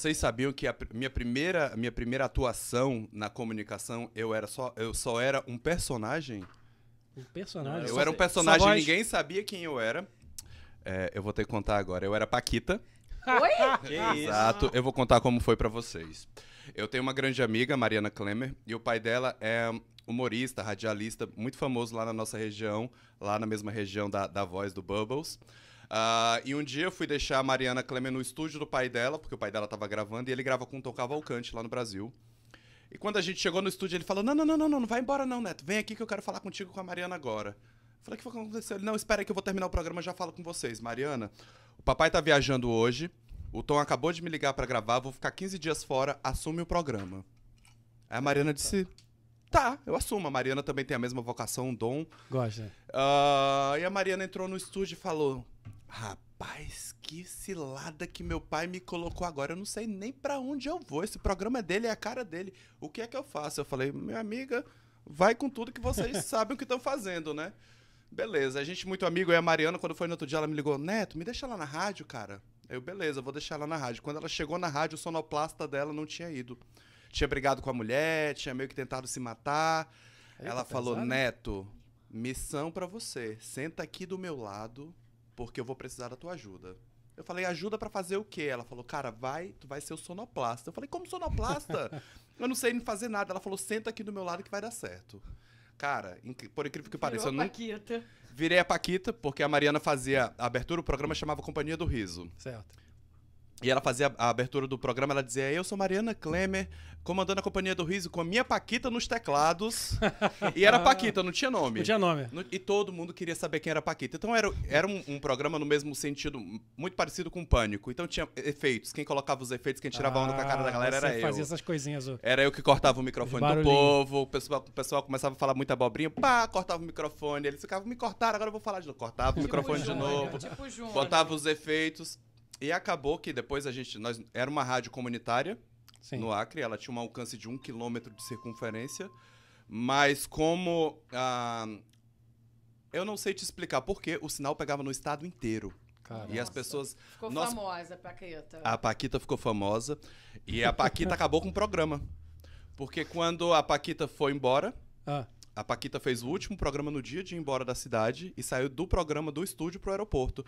Vocês sabiam que a minha primeira, minha primeira atuação na comunicação, eu era só, eu só era um personagem? Um personagem? Eu só era um personagem, voz... ninguém sabia quem eu era. É, eu vou ter que contar agora. Eu era Paquita. Oi? que isso? Exato. Eu vou contar como foi para vocês. Eu tenho uma grande amiga, Mariana Klemer, e o pai dela é humorista, radialista, muito famoso lá na nossa região, lá na mesma região da, da voz do Bubbles. Uh, e um dia eu fui deixar a Mariana Clemen no estúdio do pai dela, porque o pai dela tava gravando, e ele grava com o Tom Cavalcante lá no Brasil. E quando a gente chegou no estúdio, ele falou: não, não, não, não, não, não vai embora não, Neto. Vem aqui que eu quero falar contigo com a Mariana agora. Eu falei, o que foi que aconteceu? Ele, não, espera aí que eu vou terminar o programa, já falo com vocês. Mariana, o papai tá viajando hoje. O Tom acabou de me ligar para gravar, vou ficar 15 dias fora, assume o programa. Aí a Mariana disse: Tá, eu assumo. A Mariana também tem a mesma vocação, um dom. Gosta. Uh, e a Mariana entrou no estúdio e falou: Rapaz, que cilada que meu pai me colocou agora. Eu não sei nem para onde eu vou. Esse programa é dele é a cara dele. O que é que eu faço? Eu falei, minha amiga, vai com tudo que vocês sabem o que estão fazendo, né? Beleza, a gente muito amigo, e a Mariana, quando foi no outro dia, ela me ligou, Neto, me deixa lá na rádio, cara. Eu, beleza, vou deixar lá na rádio. Quando ela chegou na rádio, o sonoplasta dela não tinha ido. Tinha brigado com a mulher, tinha meio que tentado se matar. ela falou, pensando. Neto, missão para você. Senta aqui do meu lado, porque eu vou precisar da tua ajuda. Eu falei, ajuda para fazer o quê? Ela falou, cara, vai, tu vai ser o sonoplasta. Eu falei, como sonoplasta? eu não sei fazer nada. Ela falou, senta aqui do meu lado que vai dar certo. Cara, por incrível que pareça, eu não. Paquita. Virei a Paquita, porque a Mariana fazia a abertura, o programa chamava Companhia do Riso. Certo. E ela fazia a abertura do programa, ela dizia: Eu sou Mariana Klemer, comandando a Companhia do Riso com a minha Paquita nos teclados. e era Paquita, não tinha nome. Não tinha nome. e todo mundo queria saber quem era Paquita. Então era, era um, um programa no mesmo sentido, muito parecido com Pânico. Então tinha efeitos. Quem colocava os efeitos, quem tirava ah, onda com a cara da galera ah, era fazia eu. fazia essas coisinhas. Era eu que cortava o microfone do povo, o pessoal, o pessoal começava a falar muita abobrinha, pá, cortava o microfone. Eles ficavam, me cortaram, agora eu vou falar de novo. Cortava o tipo microfone Júnior, de novo, tipo botava os efeitos. E acabou que depois a gente. Nós, era uma rádio comunitária Sim. no Acre, ela tinha um alcance de um quilômetro de circunferência. Mas como. Ah, eu não sei te explicar porque o sinal pegava no estado inteiro. Caramba. E as pessoas. Ficou nós, famosa a Paquita. A Paquita ficou famosa. E a Paquita acabou com o programa. Porque quando a Paquita foi embora. Ah. A Paquita fez o último programa no dia de ir embora da cidade e saiu do programa do estúdio para o aeroporto.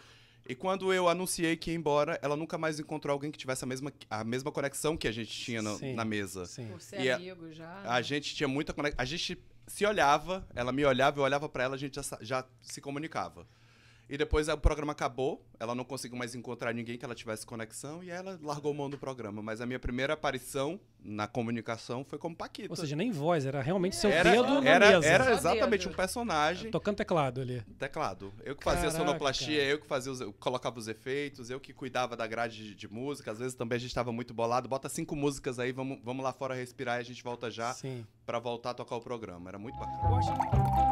E quando eu anunciei que ia embora, ela nunca mais encontrou alguém que tivesse a mesma, a mesma conexão que a gente tinha no, sim, na mesa. Sim. Por ser e amigo a, já. Né? A gente tinha muita conexão. A gente se olhava, ela me olhava, eu olhava para ela, a gente já, já se comunicava. E depois o programa acabou, ela não conseguiu mais encontrar ninguém que ela tivesse conexão e ela largou mão do programa. Mas a minha primeira aparição na comunicação foi como Paquito. Ou seja, nem voz, era realmente seu era, dedo na era, mesa. Era exatamente um personagem. É, tocando teclado ali. Teclado. Eu que fazia Caraca. a sonoplastia, eu que fazia os, eu colocava os efeitos, eu que cuidava da grade de, de, música. Às vezes também a gente estava muito bolado. Bota cinco músicas aí, vamos, vamos lá fora respirar e a gente volta já para voltar a tocar o programa. Era muito bacana. Poxa.